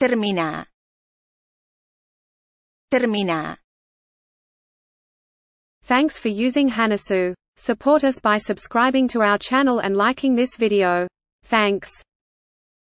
Termina. Thanks for using Hanasu. Support us by subscribing to our channel and liking this video. Thanks.